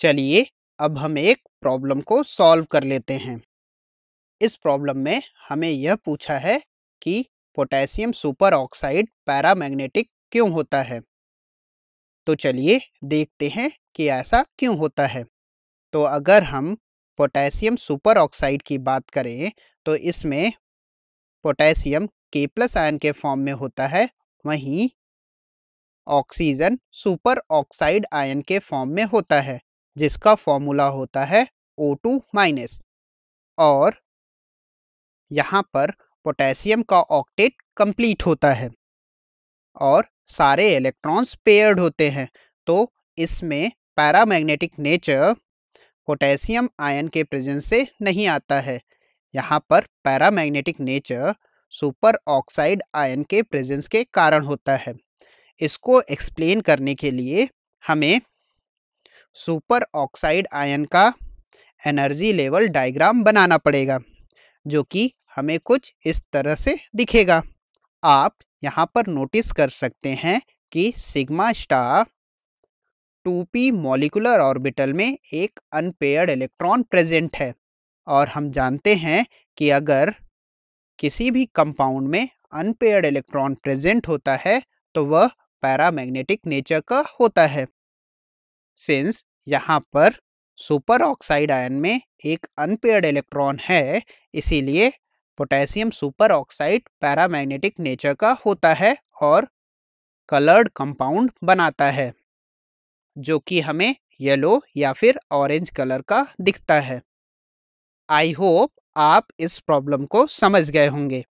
चलिए अब हम एक प्रॉब्लम को सॉल्व कर लेते हैं इस प्रॉब्लम में हमें यह पूछा है कि पोटेशियम सुपर ऑक्साइड पैरामैग्नेटिक क्यों होता है तो चलिए देखते हैं कि ऐसा क्यों होता है तो अगर हम पोटेशियम सुपर ऑक्साइड की बात करें तो इसमें पोटेशियम के प्लस आयन के फॉर्म में होता है वहीं ऑक्सीजन सुपर ऑक्साइड आयन के फॉर्म में होता है जिसका फॉर्मूला होता है ओ टू माइनस और यहाँ पर पोटेशियम का ऑक्टेट कंप्लीट होता है और सारे इलेक्ट्रॉन्स पेयर्ड होते हैं तो इसमें पैरामैग्नेटिक नेचर पोटेशियम आयन के प्रेजेंस से नहीं आता है यहाँ पर paramagnetic nature super oxide ion के प्रेजेंस के कारण होता है इसको एक्सप्लेन करने के लिए हमें सुपर ऑक्साइड आयन का एनर्जी लेवल डायग्राम बनाना पड़ेगा जो कि हमें कुछ इस तरह से दिखेगा आप यहाँ पर नोटिस कर सकते हैं कि sigma star 2p molecular orbital में एक अनपेयर्ड इलेक्ट्रॉन प्रेजेंट है और हम जानते हैं कि अगर किसी भी कंपाउंड में अनपेयर्ड इलेक्ट्रॉन प्रेजेंट होता है तो वह पैरामैग्नेटिक नेचर का होता है सिंस यहाँ पर सुपर ऑक्साइड आयन में एक अनपेयर्ड इलेक्ट्रॉन है इसीलिए potassium super oxide paramagnetic nature का होता है और कलर्ड कंपाउंड बनाता है जो कि हमें येलो या फिर ऑरेंज कलर का दिखता है आई होप आप इस प्रॉब्लम को समझ गए होंगे